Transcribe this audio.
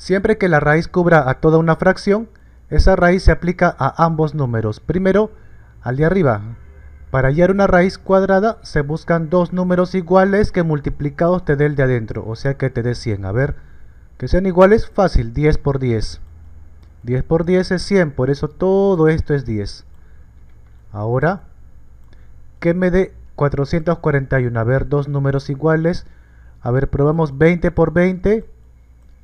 Siempre que la raíz cubra a toda una fracción, esa raíz se aplica a ambos números. Primero, al de arriba. Para hallar una raíz cuadrada se buscan dos números iguales que multiplicados te dé el de adentro, o sea que te dé 100. A ver, que sean iguales, fácil, 10 por 10. 10 por 10 es 100, por eso todo esto es 10. Ahora, que me dé 441? A ver, dos números iguales. A ver, probamos 20 por 20.